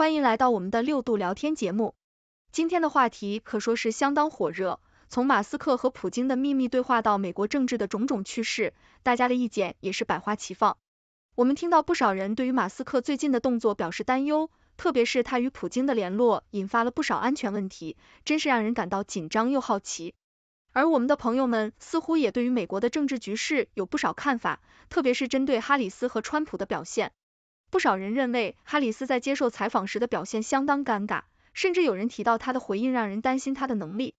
欢迎来到我们的六度聊天节目。今天的话题可说是相当火热，从马斯克和普京的秘密对话到美国政治的种种趣事，大家的意见也是百花齐放。我们听到不少人对于马斯克最近的动作表示担忧，特别是他与普京的联络引发了不少安全问题，真是让人感到紧张又好奇。而我们的朋友们似乎也对于美国的政治局势有不少看法，特别是针对哈里斯和川普的表现。不少人认为哈里斯在接受采访时的表现相当尴尬，甚至有人提到他的回应让人担心他的能力。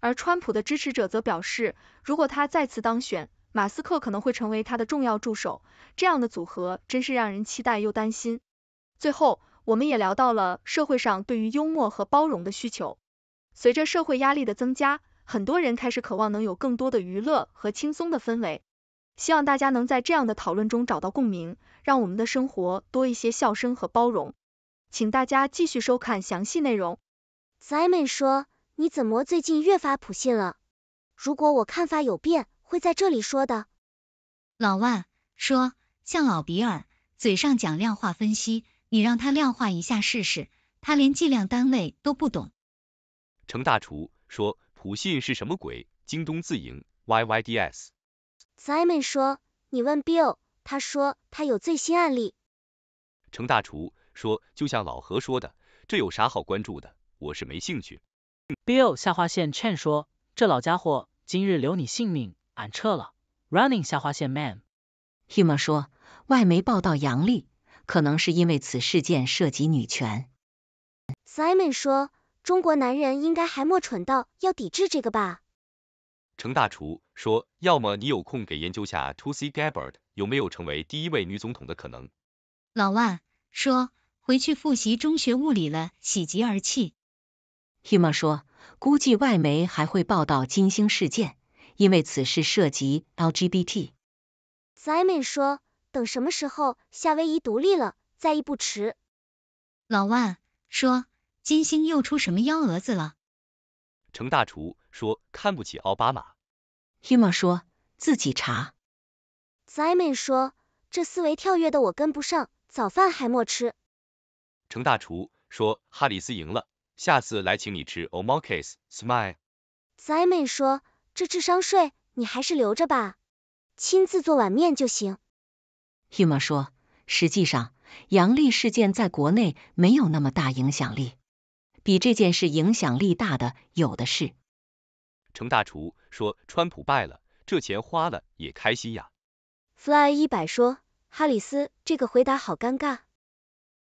而川普的支持者则表示，如果他再次当选，马斯克可能会成为他的重要助手，这样的组合真是让人期待又担心。最后，我们也聊到了社会上对于幽默和包容的需求。随着社会压力的增加，很多人开始渴望能有更多的娱乐和轻松的氛围。希望大家能在这样的讨论中找到共鸣，让我们的生活多一些笑声和包容。请大家继续收看详细内容。Simon 说：“你怎么最近越发普信了？如果我看法有变，会在这里说的。”老万说：“像老比尔，嘴上讲量化分析，你让他量化一下试试，他连计量单位都不懂。”程大厨说：“普信是什么鬼？京东自营，YYDS。” Simon 说，你问 Bill，他说他有最新案例。程大厨说，就像老何说的，这有啥好关注的，我是没兴趣。Bill 下划线 Chen 说，这老家伙今日留你性命，俺撤了。Running 下划线 Man，Huma 说，外媒报道阳历，可能是因为此事件涉及女权。Simon 说，中国男人应该还没蠢到要抵制这个吧。程大厨说，要么你有空给研究下 To i g a b b a r d 有没有成为第一位女总统的可能。老万说，回去复习中学物理了，喜极而泣。h i m a 说，估计外媒还会报道金星事件，因为此事涉及 LGBT。Simon 说，等什么时候夏威夷独立了，再议不迟。老万说，金星又出什么幺蛾子了？程大厨。说看不起奥巴马。h m m a 说自己查。Simon 说这思维跳跃的我跟不上，早饭还莫吃。程大厨说哈里斯赢了，下次来请你吃。Smile。Simon 说这智商税你还是留着吧，亲自做碗面就行。h m m a 说实际上杨利事件在国内没有那么大影响力，比这件事影响力大的有的是。程大厨说，川普败了，这钱花了也开心呀。Fly 一百说，哈里斯这个回答好尴尬。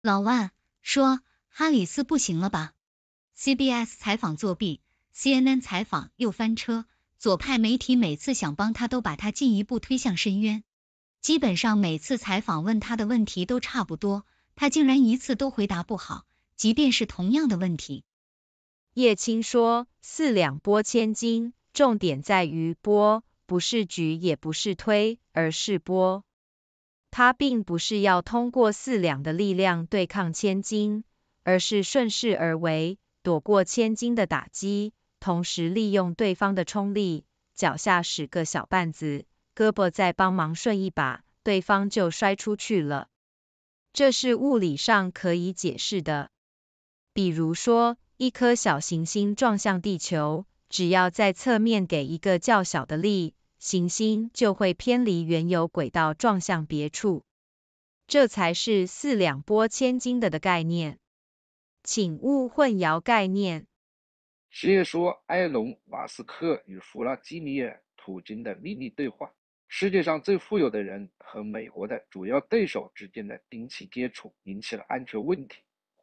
老万说，哈里斯不行了吧？CBS 采访作弊，CNN 采访又翻车，左派媒体每次想帮他都把他进一步推向深渊。基本上每次采访问他的问题都差不多，他竟然一次都回答不好，即便是同样的问题。叶青说：“四两拨千斤，重点在于拨，不是举，也不是推，而是拨。他并不是要通过四两的力量对抗千斤，而是顺势而为，躲过千斤的打击，同时利用对方的冲力，脚下使个小绊子，胳膊再帮忙顺一把，对方就摔出去了。这是物理上可以解释的。比如说。”一颗小行星撞向地球，只要在侧面给一个较小的力，行星就会偏离原有轨道撞向别处。这才是四两拨千斤的的概念，请勿混淆概念。实验说，埃隆·马斯克与弗拉基米尔·普京的秘密对话，世界上最富有的人和美国的主要对手之间的兵器接触，引起了安全问题。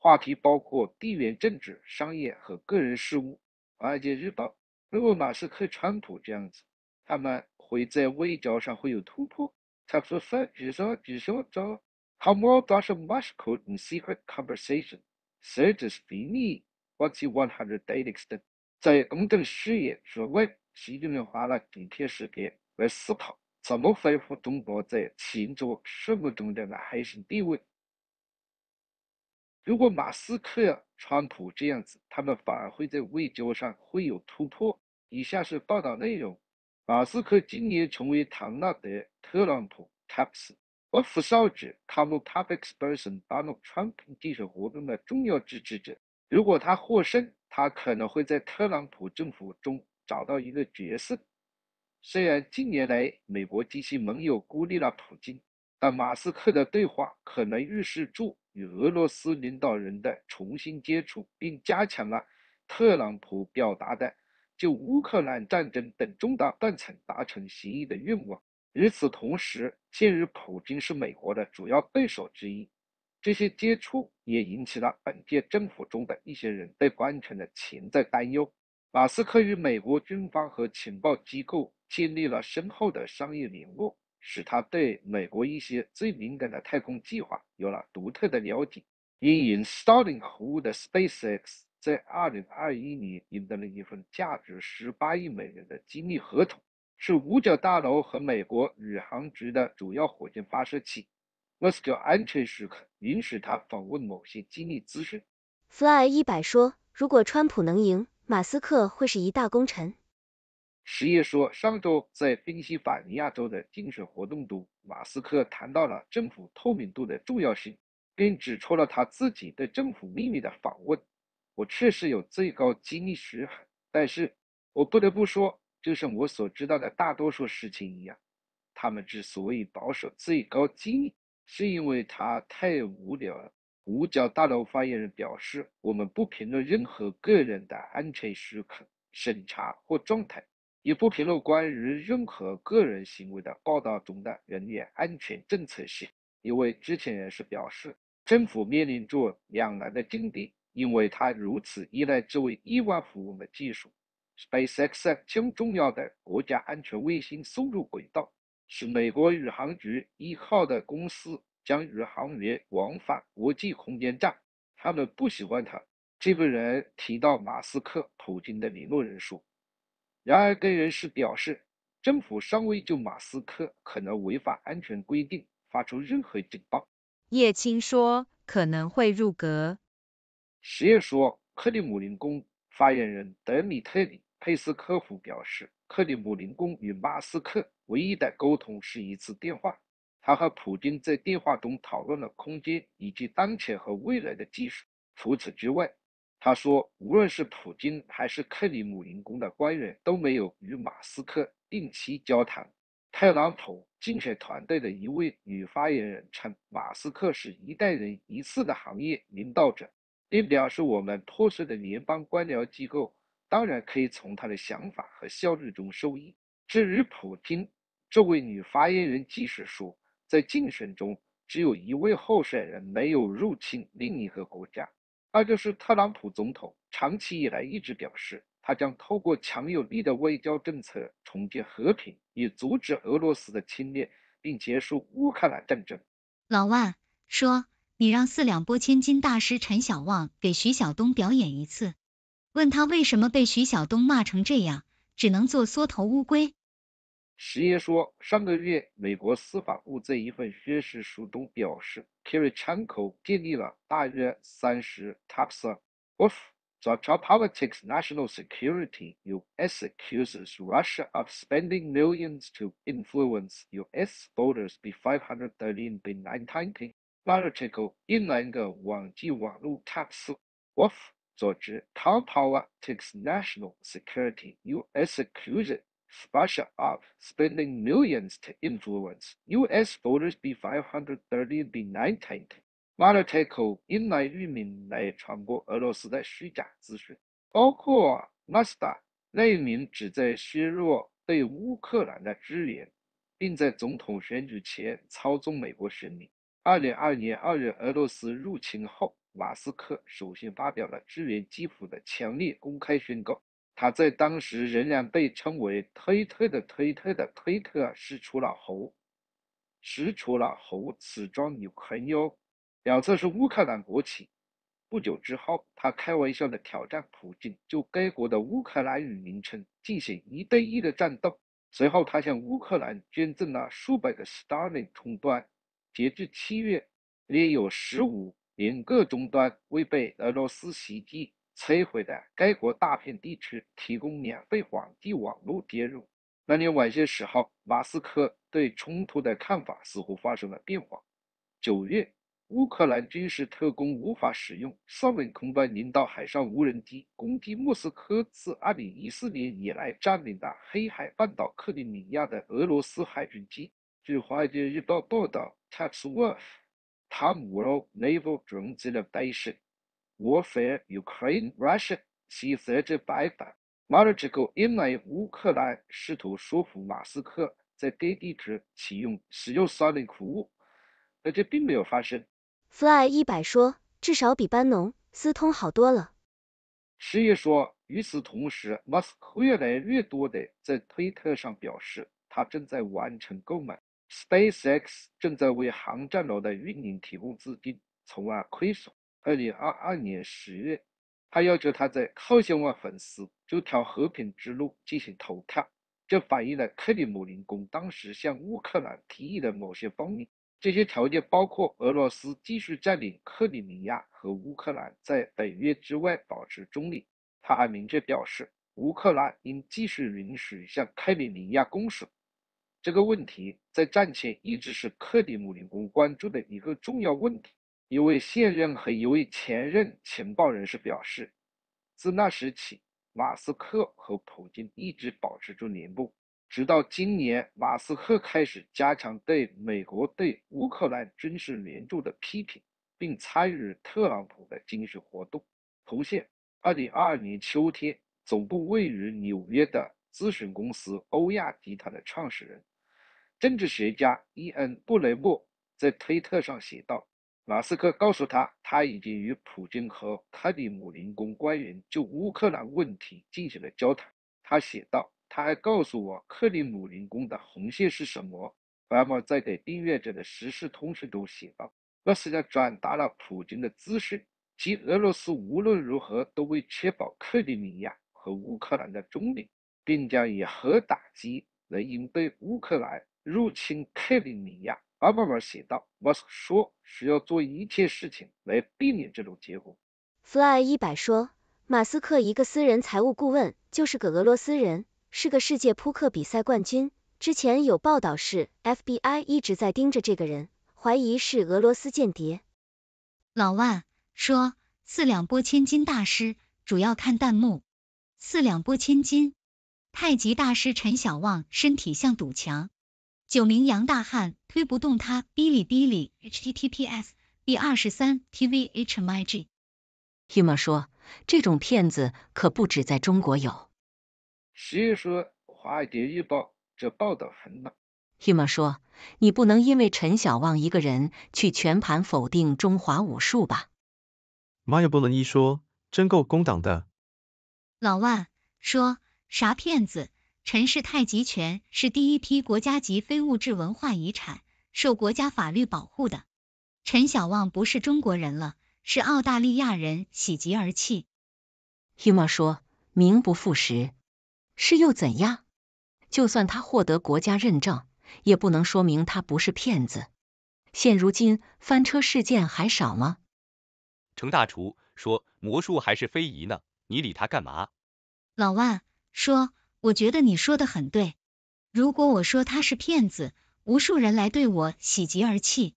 话题包括地缘政治、商业和个人事务。华尔街日报，如果马斯克、川普这样子，他们会在外交上会有突破。他说：“三，比如说，比如说，找 How more does a Musk in secret conversation searches be me? What's one hundred day e x t e n 在公众视野之外，习近平花了几天时间来思考怎么恢复中国在全球社会中的核心地位。如果马斯克、川普这样子，他们反而会在外交上会有突破。以下是报道内容：马斯克今年成为唐纳德·特朗普 （Trump） 副首 s o 姆·塔贝克斯 t o m t a p e r k s o n d Trump 竞选活动的重要支持者。如果他获胜，他可能会在特朗普政府中找到一个角色。虽然近年来美国及其盟友孤立了普京。但马斯克的对话可能预示着与俄罗斯领导人的重新接触，并加强了特朗普表达的就乌克兰战争等重大断层达成协议的愿望。与此同时，鉴于普京是美国的主要对手之一，这些接触也引起了本届政府中的一些人对安全的潜在担忧。马斯克与美国军方和情报机构建立了深厚的商业联络。使他对美国一些最敏感的太空计划有了独特的了解。因 installing 合务的 SpaceX 在二零二一年赢得了一份价值十八亿美元的机密合同，是五角大楼和美国宇航局的主要火箭发射器。莫斯科安全许可允许他访问某些机密资讯。Fly 一百说，如果川普能赢，马斯克会是一大功臣。实业说，上周在宾夕法尼亚州的竞选活动中，马斯克谈到了政府透明度的重要性，并指出了他自己对政府秘密的访问。我确实有最高机密时，但是我不得不说，就像我所知道的大多数事情一样，他们之所以保守最高机密，是因为他太无聊。了。五角大楼发言人表示，我们不评论任何个人的安全许可审查或状态。也不披露关于任何个人行为的报道中的人员安全政策性。一位知情人士表示，政府面临着两难的境地，因为他如此依赖这位亿万富翁的技术。SpaceX 将重要的国家安全卫星送入轨道，使美国宇航局依靠的公司将宇航员往返国际空间站。他们不喜欢他。这个人提到马斯克、普京的理论人数。然而，该人士表示，政府尚未就马斯克可能违反安全规定发出任何警报。叶青说可能会入阁。实验说，克里姆林宫发言人德米特里佩斯科夫表示，克里姆林宫与马斯克唯一的沟通是一次电话，他和普京在电话中讨论了空间以及当前和未来的技术。除此之外。他说，无论是普京还是克里姆林宫的官员，都没有与马斯克定期交谈。特朗普竞选团队的一位女发言人称，马斯克是一代人一次的行业领导者，列表示，我们破碎的联邦官僚机构当然可以从他的想法和效率中受益。至于普京，这位女发言人即使说，在竞选中，只有一位候选人没有入侵另一个国家。那就是特朗普总统长期以来一直表示，他将透过强有力的外交政策重建和平，以阻止俄罗斯的侵略，并结束乌克兰战争。老万说：“你让四两拨千斤大师陈小旺给徐晓东表演一次，问他为什么被徐晓东骂成这样，只能做缩头乌龟。”石爷说，上个月，美国司法部在一份宣誓书中表示，Kerry Chanko 建立了大约三十 t a 塔斯。Off，做超 Politics National Security，U.S. accuses Russia of spending millions to influence U.S. voters. b y five hundred thirteen. Be nine nineteen. 马尔切科 g e 兰网际网络塔斯。Off，做超 Politics National Security，U.S. accuses Spashaov influence 花 e n 百万美元影响来域名来传播俄罗斯的虚假资讯，包括 Musk 内明旨在削弱对乌克兰的支援，并在总统选举前操纵美国选民。2022年2月俄罗斯入侵后，马斯克首先发表了支援基辅的强烈公开宣告。他在当时仍然被称为“推特”的推特的推特是除了猴，是除了猴，此装有朋友，两侧是乌克兰国旗。不久之后，他开玩笑的挑战普京，就该国的乌克兰语名称进行一对一的战斗。随后，他向乌克兰捐赠了数百个 Starlink 终端，截至七月，约有十五零个终端未被俄罗斯袭击。摧毁的该国大片地区，提供免费广域网络接入。那年晚些时候，马斯克对冲突的看法似乎发生了变化。九月，乌克兰军事特工无法使用尚未空班领导海上无人机攻击莫斯科自2014年以来占领的黑海半岛克里米亚的俄罗斯海军舰。据华尔街日报报道，塔 w o r t a s o v 海 a t i o n Warfare Ukraine Russia she said 西泽这白板，马尔奇克认为乌克兰试图说服马斯克在该地址启用使用 s o 服务，但这并没有发生。Fly 一百说，至少比班农私通好多了。十一说，与此同时，马斯克越来越多的在推特上表示，他正在完成购买。SpaceX 正在为航站楼的运营提供资金，从而亏损。二零二二年十月，他要求他在靠千万粉丝这条和平之路进行投票，这反映了克里姆林宫当时向乌克兰提议的某些方面。这些条件包括俄罗斯继续占领克里米亚和乌克兰在北约之外保持中立。他还明确表示，乌克兰应继续允许向克里米亚供水。这个问题在战前一直是克里姆林宫关注的一个重要问题。一位现任和一位前任情报人士表示，自那时起，马斯克和普京一直保持住联络，直到今年，马斯克开始加强对美国对乌克兰军事援助的批评，并参与特朗普的竞选活动。同现二零二二年秋天，总部位于纽约的咨询公司欧亚集团的创始人、政治学家伊恩·布雷默在推特上写道。马斯克告诉他，他已经与普京和克里姆林宫官员就乌克兰问题进行了交谈。他写道，他还告诉我克里姆林宫的红线是什么。白毛在给订阅者的实时通讯中写道，那是在转达了普京的资讯，即俄罗斯无论如何都为确保克里米亚和乌克兰的中立，并将以核打击来应对乌克兰入侵克里米亚。阿巴马写道，我斯说是要做一切事情来避免这种结果。Fly 一百说，马斯克一个私人财务顾问就是个俄罗斯人，是个世界扑克比赛冠军。之前有报道是 FBI 一直在盯着这个人，怀疑是俄罗斯间谍。老万说，四两拨千斤大师，主要看弹幕。四两拨千斤，太极大师陈小旺身体像堵墙。九名洋大汉推不动他，哔哩哔哩 h t t p s 二2 3 t v h m g Emma 说，这种骗子可不止在中国有。谁说，《华街日报》这报道很老。Emma 说，你不能因为陈小旺一个人去全盘否定中华武术吧？马也不能一说，真够公党的。老万说，啥骗子？陈氏太极拳是第一批国家级非物质文化遗产，受国家法律保护的。陈小旺不是中国人了，是澳大利亚人，喜极而泣。h m m a 说，名不副实，是又怎样？就算他获得国家认证，也不能说明他不是骗子。现如今翻车事件还少吗？程大厨说，魔术还是非遗呢，你理他干嘛？老万说。我觉得你说的很对，如果我说他是骗子，无数人来对我喜极而泣。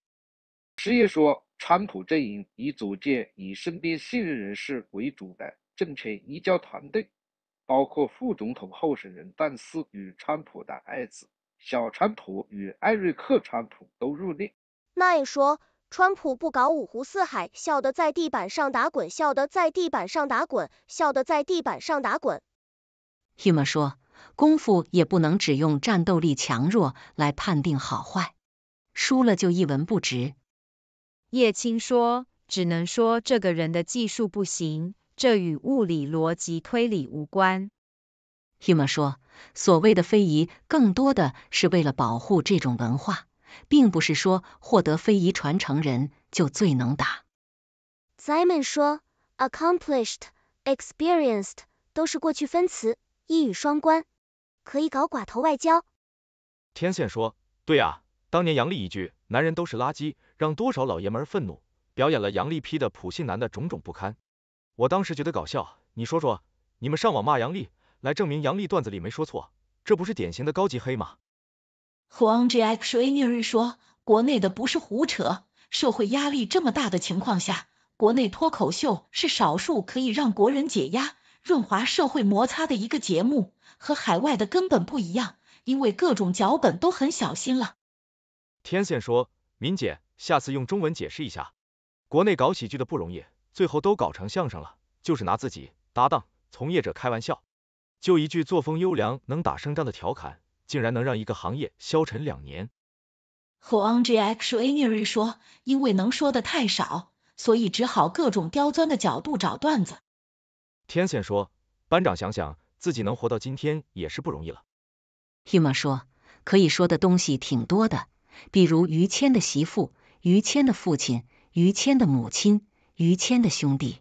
实业说，川普阵营已组建以身边信任人士为主的政权移交团队，包括副总统候选人但斯与川普的爱子小川普与艾瑞克川普都入列。那也说，川普不搞五湖四海，笑得在地板上打滚，笑得在地板上打滚，笑得在地板上打滚。Huma 说：“功夫也不能只用战斗力强弱来判定好坏，输了就一文不值。”叶青说：“只能说这个人的技术不行，这与物理逻辑推理无关。”Huma 说：“所谓的非遗，更多的是为了保护这种文化，并不是说获得非遗传承人就最能打。”Simon 说：“accomplished、experienced 都是过去分词。”一语双关，可以搞寡头外交。天线说，对呀，当年杨丽一句男人都是垃圾，让多少老爷们愤怒，表演了杨丽批的普信男的种种不堪。我当时觉得搞笑，你说说，你们上网骂杨丽，来证明杨丽段子里没说错，这不是典型的高级黑吗？王 g x n i e r 说，国内的不是胡扯，社会压力这么大的情况下，国内脱口秀是少数可以让国人解压。润滑社会摩擦的一个节目，和海外的根本不一样，因为各种脚本都很小心了。天线说，敏姐下次用中文解释一下，国内搞喜剧的不容易，最后都搞成相声了，就是拿自己搭档、从业者开玩笑。就一句作风优良能打胜仗的调侃，竟然能让一个行业消沉两年。和 Angi x u a n i r i 说，因为能说的太少，所以只好各种刁钻的角度找段子。天线说，班长想想自己能活到今天也是不容易了。ima 说，可以说的东西挺多的，比如于谦的媳妇，于谦的父亲，于谦的母亲，于谦的兄弟。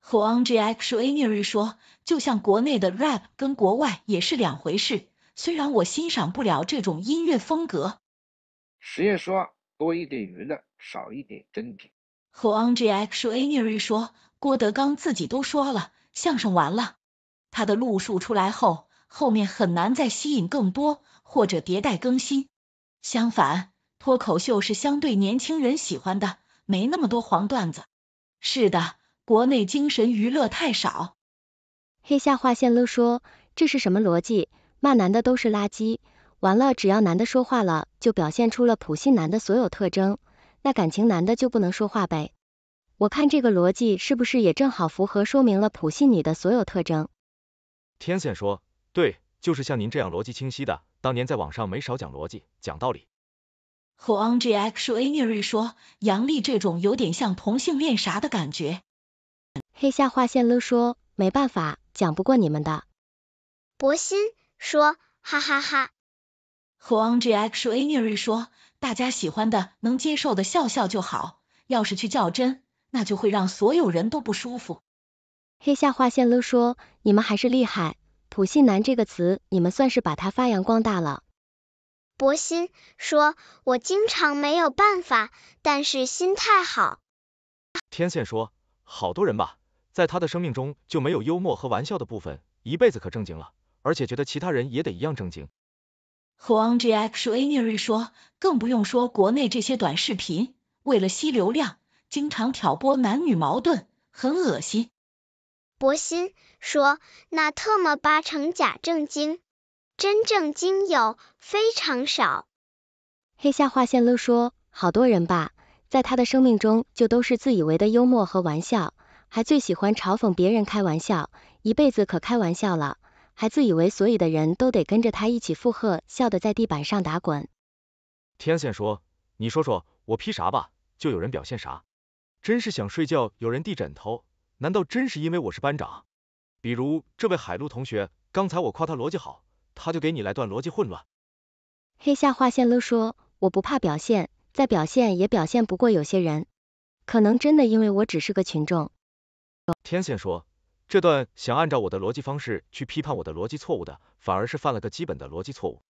h o a n g j x a n e r y 说，就像国内的 rap 跟国外也是两回事，虽然我欣赏不了这种音乐风格。实验说，多一点娱乐，少一点真品。h o a n g j x a n e r y 说。郭德纲自己都说了，相声完了，他的路数出来后，后面很难再吸引更多或者迭代更新。相反，脱口秀是相对年轻人喜欢的，没那么多黄段子。是的，国内精神娱乐太少。黑瞎话线勒说，这是什么逻辑？骂男的都是垃圾，完了只要男的说话了，就表现出了普信男的所有特征，那感情男的就不能说话呗？我看这个逻辑是不是也正好符合，说明了普信女的所有特征。天线说，对，就是像您这样逻辑清晰的，当年在网上没少讲逻辑，讲道理。和 angxanery 说，杨丽这种有点像同性恋啥的感觉。黑下划线了说，没办法，讲不过你们的。博鑫说，哈哈哈。和 angxanery 说，大家喜欢的，能接受的笑笑就好，要是去较真。那就会让所有人都不舒服。黑下画线了说，你们还是厉害，普信男这个词，你们算是把它发扬光大了。博心说，我经常没有办法，但是心态好。天线说，好多人吧，在他的生命中就没有幽默和玩笑的部分，一辈子可正经了，而且觉得其他人也得一样正经。和 o n g e l i n a i r i 说，更不用说国内这些短视频，为了吸流量。经常挑拨男女矛盾，很恶心。博鑫说，那特么八成假正经，真正经有非常少。黑下划线了说，好多人吧，在他的生命中就都是自以为的幽默和玩笑，还最喜欢嘲讽别人开玩笑，一辈子可开玩笑了，还自以为所有的人都得跟着他一起附和，笑得在地板上打滚。天线说，你说说我批啥吧，就有人表现啥。真是想睡觉，有人递枕头，难道真是因为我是班长？比如这位海陆同学，刚才我夸他逻辑好，他就给你来段逻辑混乱。黑下划线了说，我不怕表现，再表现也表现不过有些人，可能真的因为我只是个群众。天线说，这段想按照我的逻辑方式去批判我的逻辑错误的，反而是犯了个基本的逻辑错误，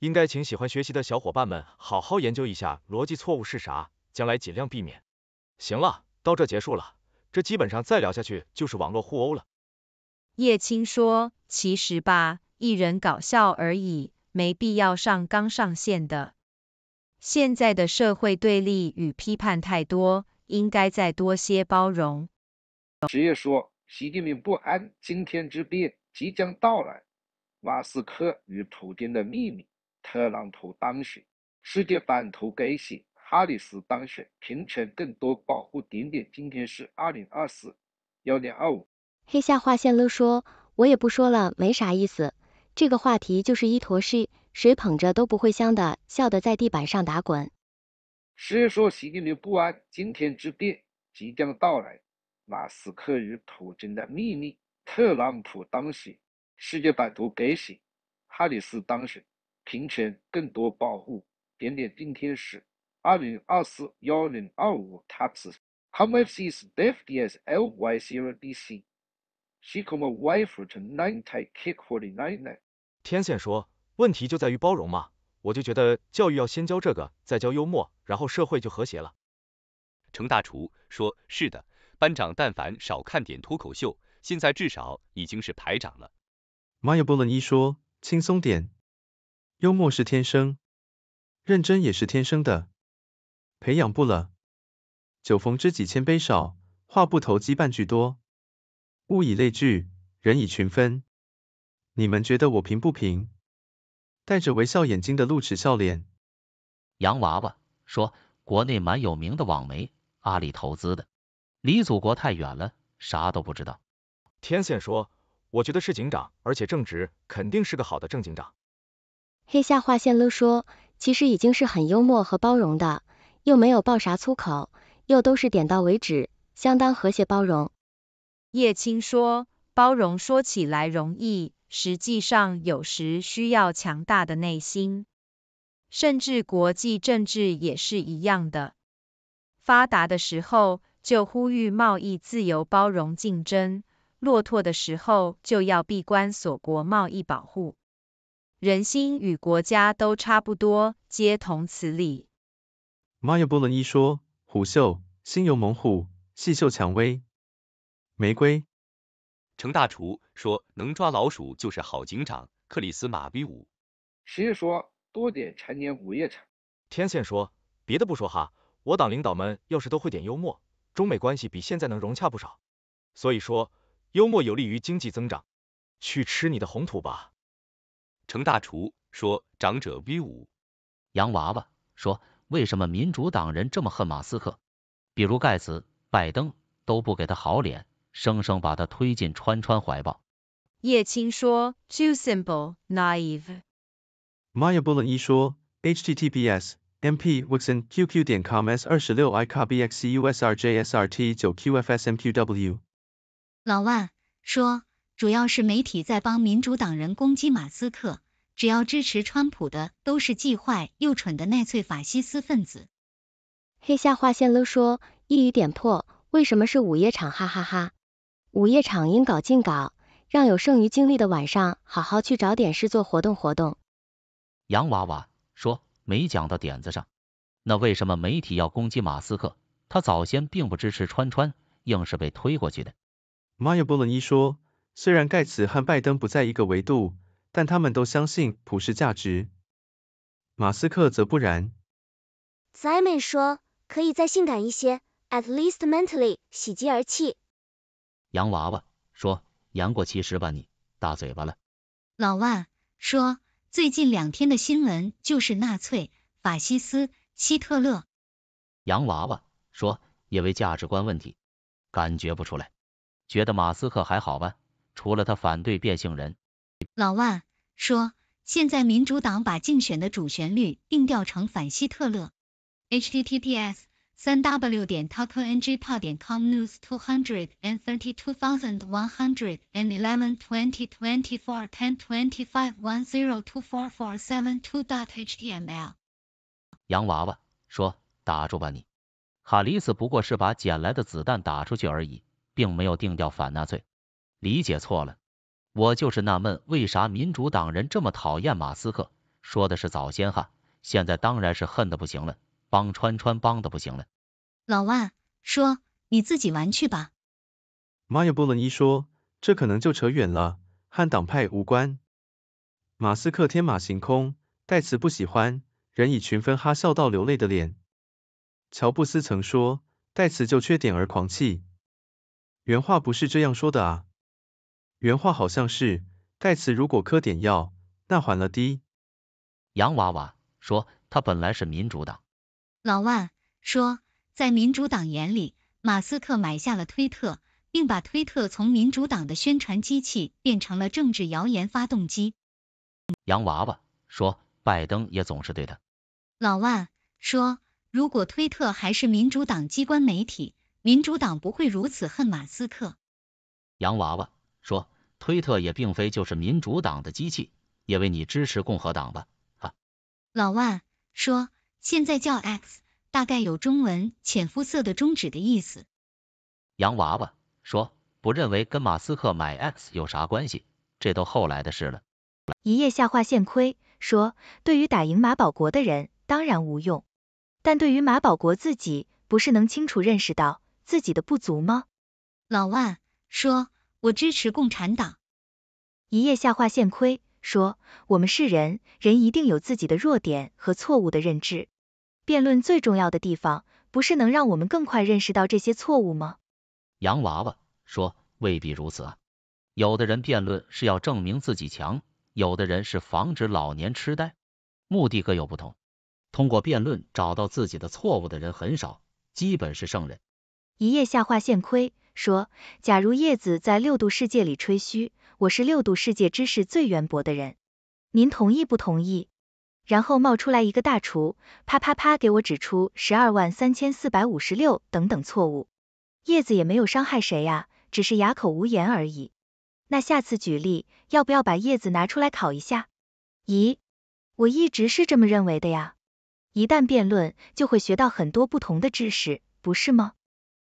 应该请喜欢学习的小伙伴们好好研究一下逻辑错误是啥，将来尽量避免。行了，到这结束了。这基本上再聊下去就是网络互殴了。叶青说，其实吧，一人搞笑而已，没必要上。刚上线的，现在的社会对立与批判太多，应该再多些包容。职业说，习近平不安，惊天之变即将到来。马斯克与普钉的秘密，特朗普当选，世界版图改写。”哈里斯当选，平权更多保护。点点，今天是二零二四幺点二五。黑下划线了说：“我也不说了，没啥意思。这个话题就是一坨屎，谁捧着都不会香的，笑得在地板上打滚。”师说习近平不安，惊天之变即将到来。马斯克与普京的秘密，特朗普当选，世界版图改写。哈里斯当选，平权更多保护。点点，今天是。二零二四幺零二五 Taxes KFC e FDS l y zero d c She come a w a Y for t 乘 Nine Take Forty Nine。天线说，问题就在于包容嘛。我就觉得教育要先教这个，再教幽默，然后社会就和谐了。程大厨说，是的，班长但凡少看点脱口秀，现在至少已经是排长了。Maya b 马 l 波伦一说，轻松点，幽默是天生，认真也是天生的。培养不了，酒逢知己千杯少，话不投机半句多。物以类聚，人以群分。你们觉得我平不平？带着微笑眼睛的露齿笑脸，洋娃娃说，国内蛮有名的网媒，阿里投资的，离祖国太远了，啥都不知道。天线说，我觉得是警长，而且正直，肯定是个好的正警长。黑下划线了说，其实已经是很幽默和包容的。又没有爆啥粗口，又都是点到为止，相当和谐包容。叶青说，包容说起来容易，实际上有时需要强大的内心。甚至国际政治也是一样的，发达的时候就呼吁贸易自由、包容竞争，落拓的时候就要闭关锁国、贸易保护。人心与国家都差不多，皆同此理。马尤波伦一说，虎嗅，心有猛虎，细嗅蔷薇，玫瑰。程大厨说，能抓老鼠就是好警长。克里斯马 v 五，谁说，多点陈年午夜场。天线说，别的不说哈，我党领导们要是都会点幽默，中美关系比现在能融洽不少。所以说，幽默有利于经济增长。去吃你的红土吧。程大厨说，长者威武。洋娃娃说。为什么民主党人这么恨马斯克比如盖茨拜登都不给他好脸生生把他推进川川怀抱叶青说 too simple naive myabolii 说 h t t p s m p w i x a n qq 点 com x 二十六 ica bxusrjsrt 九 qfsmqw 老万说主要是媒体在帮民主党人攻击马斯克只要支持川普的，都是既坏又蠢的纳粹法西斯分子。黑下划线了说，一语点破，为什么是午夜场？哈哈哈。午夜场应搞尽搞，让有剩余精力的晚上好好去找点事做，活动活动。洋娃娃说，没讲到点子上。那为什么媒体要攻击马斯克？他早先并不支持川川，硬是被推过去的。马友布伦一说，虽然盖茨和拜登不在一个维度。但他们都相信普世价值，马斯克则不然。Simon 说，可以再性感一些，at least mentally，喜极而泣。洋娃娃说，言过其实吧你，大嘴巴了。老万说，最近两天的新闻就是纳粹、法西斯、希特勒。洋娃娃说，因为价值观问题，感觉不出来，觉得马斯克还好吧，除了他反对变性人。老万说，现在民主党把竞选的主旋律定调成反希特勒。h t t p s: 三 w. 点 t o k o n g p a. 点 c o m news two hundred and thirty two thousand one hundred and eleven twenty twenty four ten twenty five one zero two four four seven two. dot h t m l。洋娃娃说，打住吧你，哈里斯不过是把捡来的子弹打出去而已，并没有定调反纳粹，理解错了。我就是纳闷，为啥民主党人这么讨厌马斯克？说的是早先哈，现在当然是恨的不行了，帮川川帮的不行了。老万说：“你自己玩去吧。”马尔波伦一说，这可能就扯远了，和党派无关。马斯克天马行空，代词不喜欢，人以群分，哈笑到流泪的脸。乔布斯曾说：“代词就缺点而狂气。”原话不是这样说的啊。原话好像是，盖茨如果磕点药，那缓了滴。洋娃娃说，他本来是民主党。老万说，在民主党眼里，马斯克买下了推特，并把推特从民主党的宣传机器变成了政治谣言发动机。洋娃娃说，拜登也总是对他。老万说，如果推特还是民主党机关媒体，民主党不会如此恨马斯克。洋娃娃。说，推特也并非就是民主党的机器，也为你支持共和党吧？哈，老万说，现在叫 X，大概有中文浅肤色的中指的意思。洋娃娃说，不认为跟马斯克买 X 有啥关系，这都后来的事了。一夜下划线亏，说，对于打赢马保国的人，当然无用，但对于马保国自己，不是能清楚认识到自己的不足吗？老万说。我支持共产党。一夜下划线亏说，我们是人，人一定有自己的弱点和错误的认知。辩论最重要的地方，不是能让我们更快认识到这些错误吗？洋娃娃说，未必如此啊。有的人辩论是要证明自己强，有的人是防止老年痴呆，目的各有不同。通过辩论找到自己的错误的人很少，基本是圣人。一夜下划线亏。说，假如叶子在六度世界里吹嘘我是六度世界知识最渊博的人，您同意不同意？然后冒出来一个大厨，啪啪啪给我指出十二万三千四百五十六等等错误，叶子也没有伤害谁呀，只是哑口无言而已。那下次举例，要不要把叶子拿出来考一下？咦，我一直是这么认为的呀，一旦辩论，就会学到很多不同的知识，不是吗？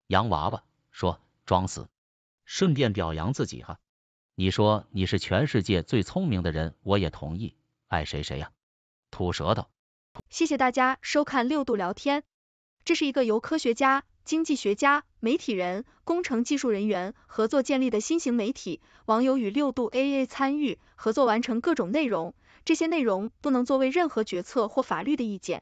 洋娃娃。装死，顺便表扬自己哈。你说你是全世界最聪明的人，我也同意，爱谁谁呀。吐舌头。谢谢大家收看六度聊天，这是一个由科学家、经济学家、媒体人、工程技术人员合作建立的新型媒体，网友与六度 AA 参与合作完成各种内容，这些内容不能作为任何决策或法律的意见。